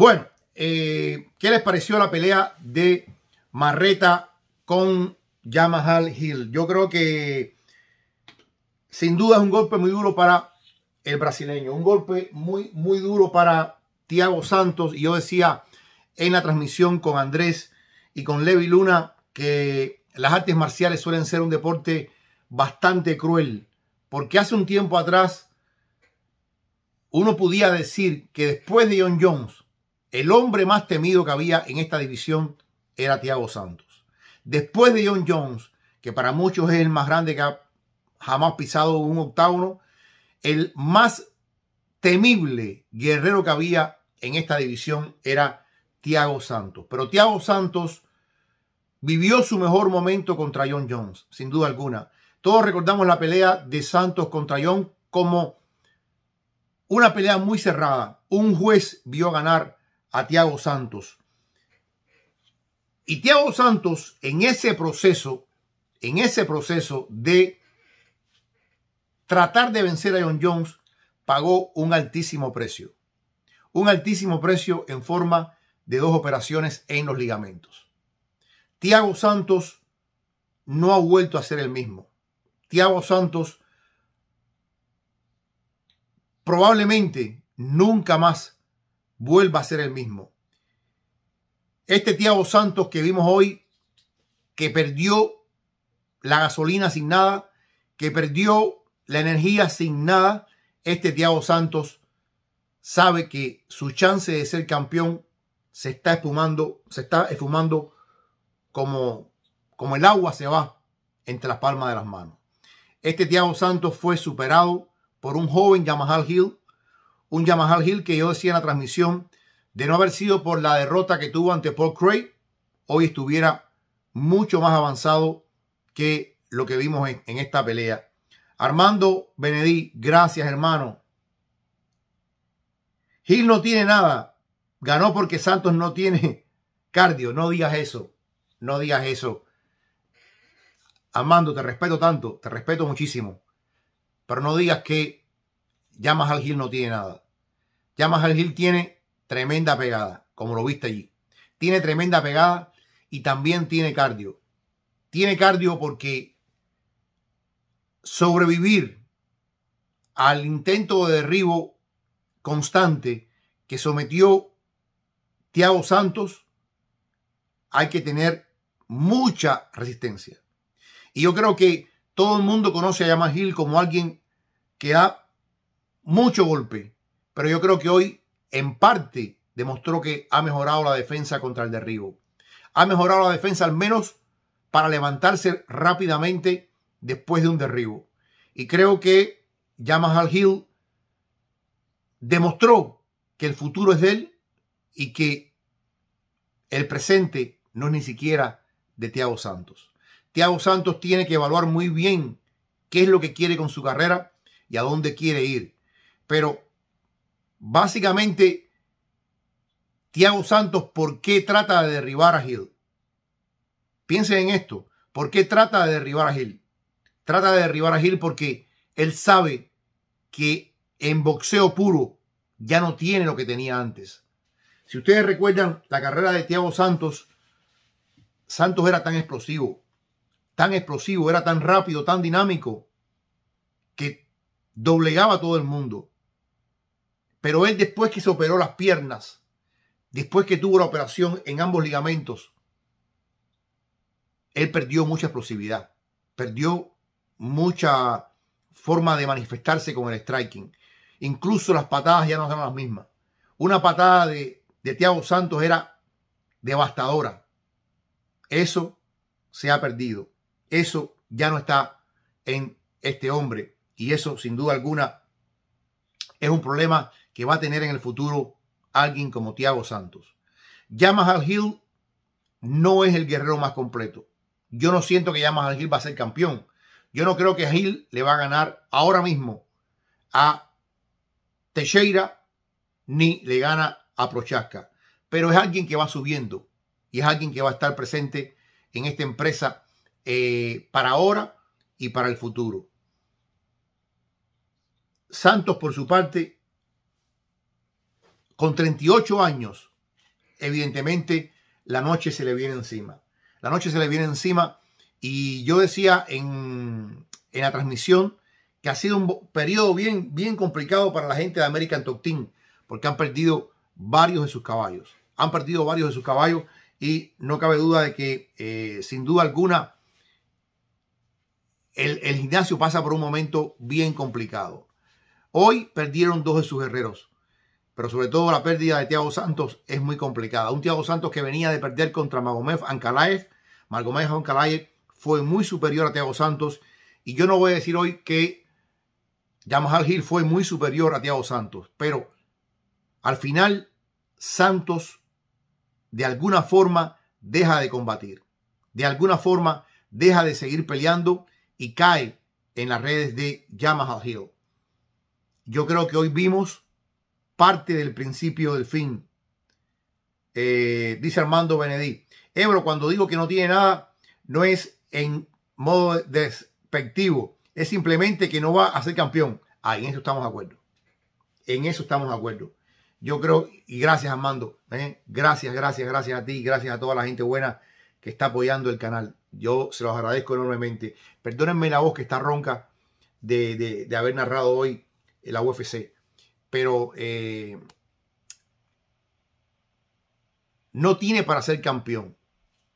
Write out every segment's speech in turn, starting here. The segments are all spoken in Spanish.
Bueno, eh, ¿qué les pareció la pelea de Marreta con Yamahal Hill? Yo creo que sin duda es un golpe muy duro para el brasileño, un golpe muy, muy duro para Thiago Santos. Y yo decía en la transmisión con Andrés y con Levi Luna que las artes marciales suelen ser un deporte bastante cruel, porque hace un tiempo atrás uno podía decir que después de John Jones, el hombre más temido que había en esta división era Thiago Santos. Después de John Jones, que para muchos es el más grande que ha jamás pisado un octágono, el más temible guerrero que había en esta división era Thiago Santos. Pero Thiago Santos vivió su mejor momento contra John Jones, sin duda alguna. Todos recordamos la pelea de Santos contra John como una pelea muy cerrada. Un juez vio ganar a Tiago Santos. Y Tiago Santos en ese proceso, en ese proceso de tratar de vencer a John Jones, pagó un altísimo precio. Un altísimo precio en forma de dos operaciones en los ligamentos. Tiago Santos no ha vuelto a ser el mismo. Tiago Santos probablemente nunca más vuelva a ser el mismo. Este Thiago Santos que vimos hoy, que perdió la gasolina sin nada, que perdió la energía sin nada, este Thiago Santos sabe que su chance de ser campeón se está esfumando, se está esfumando como, como el agua se va entre las palmas de las manos. Este Thiago Santos fue superado por un joven Yamahal Hill un Yamaha Hill que yo decía en la transmisión, de no haber sido por la derrota que tuvo ante Paul Craig, hoy estuviera mucho más avanzado que lo que vimos en, esta pelea. Armando Benedí, gracias hermano. Hill no tiene nada. Ganó porque Santos no tiene cardio. No digas eso. No digas eso. Armando, te respeto tanto. Te respeto muchísimo. Pero no digas que Yamaha Gil no tiene nada. Yamaha Hill Gil tiene tremenda pegada, como lo viste allí. Tiene tremenda pegada y también tiene cardio. Tiene cardio porque sobrevivir al intento de derribo constante que sometió Thiago Santos, hay que tener mucha resistencia. Y yo creo que todo el mundo conoce a Yamaha Gil como alguien que ha mucho golpe, pero yo creo que hoy en parte demostró que ha mejorado la defensa contra el derribo. Ha mejorado la defensa al menos para levantarse rápidamente después de un derribo. Y creo que Yamaha Hill demostró que el futuro es de él y que el presente no es ni siquiera de Thiago Santos. Thiago Santos tiene que evaluar muy bien qué es lo que quiere con su carrera y a dónde quiere ir. Pero básicamente, Tiago Santos, ¿por qué trata de derribar a Gil? Piensen en esto. ¿Por qué trata de derribar a Gil? Trata de derribar a Gil porque él sabe que en boxeo puro ya no tiene lo que tenía antes. Si ustedes recuerdan la carrera de Tiago Santos, Santos era tan explosivo, tan explosivo, era tan rápido, tan dinámico, que doblegaba a todo el mundo. Pero él después que se operó las piernas, después que tuvo la operación en ambos ligamentos, él perdió mucha explosividad, perdió mucha forma de manifestarse con el striking. Incluso las patadas ya no eran las mismas. Una patada de, Tiago Thiago Santos era devastadora. Eso se ha perdido. Eso ya no está en este hombre. Y eso, sin duda alguna, es un problema que va a tener en el futuro alguien como Tiago Santos. al Hill no es el guerrero más completo. Yo no siento que al Hill va a ser campeón. Yo no creo que Hill le va a ganar ahora mismo a Teixeira ni le gana a Prochaska. Pero es alguien que va subiendo y es alguien que va a estar presente en esta empresa eh, para ahora y para el futuro. Santos, por su parte, con 38 años, evidentemente la noche se le viene encima. La noche se le viene encima y yo decía en, la transmisión que ha sido un periodo bien, bien complicado para la gente de American Top Team porque han perdido varios de sus caballos. Han perdido varios de sus caballos y no cabe duda de que eh, sin duda alguna el, el gimnasio pasa por un momento bien complicado. Hoy perdieron dos de sus guerreros pero sobre todo la pérdida de Thiago Santos es muy complicada. Un Thiago Santos que venía de perder contra Magomed Ankalaev. Magomed Ankalaev fue muy superior a Thiago Santos y yo no voy a decir hoy que Yamaha Gil fue muy superior a Thiago Santos, pero al final Santos de alguna forma deja de combatir, de alguna forma deja de seguir peleando y cae en las redes de Yamaha Hill. Yo creo que hoy vimos parte del principio del fin. Eh, dice Armando Benedí. Ebro, cuando digo que no tiene nada, no es en modo despectivo, es simplemente que no va a ser campeón. Ah, en eso estamos de acuerdo. En eso estamos de acuerdo. Yo creo, y gracias Armando, ¿eh? gracias, gracias, gracias a ti, gracias a toda la gente buena que está apoyando el canal. Yo se los agradezco enormemente. Perdónenme la voz que está ronca de, de, de haber narrado hoy la UFC pero eh, no tiene para ser campeón,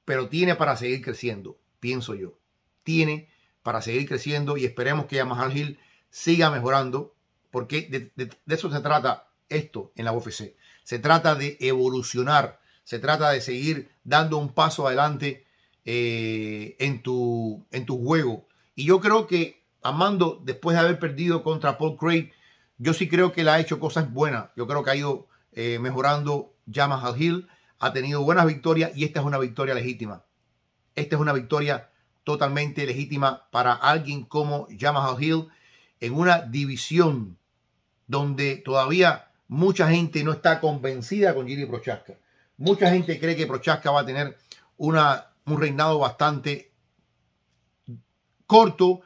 pero tiene para seguir creciendo, pienso yo. Tiene para seguir creciendo y esperemos que Yamaha Hill siga mejorando, porque de, eso se trata esto en la UFC. Se trata de evolucionar, se trata de seguir dando un paso adelante eh, en, tu, en tu juego. Y yo creo que Amando, después de haber perdido contra Paul Craig, yo sí creo que él ha hecho cosas buenas. Yo creo que ha ido eh, mejorando Yamaha Hill. Ha tenido buenas victorias y esta es una victoria legítima. Esta es una victoria totalmente legítima para alguien como Yamaha Hill en una división donde todavía mucha gente no está convencida con Giri Prochaska. Mucha gente cree que Prochaska va a tener una, un reinado bastante corto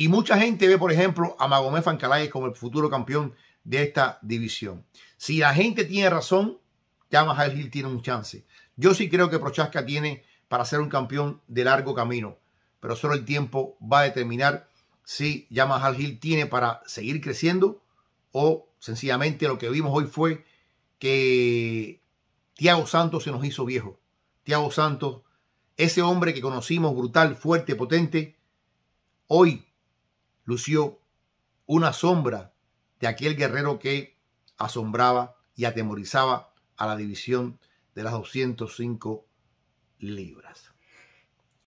y mucha gente ve, por ejemplo, a Magomé Fancalay como el futuro campeón de esta división. Si la gente tiene razón, ya Mahal tiene un chance. Yo sí creo que Prochaska tiene para ser un campeón de largo camino, pero solo el tiempo va a determinar si Yamahal Hill tiene para seguir creciendo o sencillamente lo que vimos hoy fue que Tiago Santos se nos hizo viejo. Tiago Santos, ese hombre que conocimos brutal, fuerte, potente, hoy lució una sombra de aquel guerrero que asombraba y atemorizaba a la división de las 205 libras.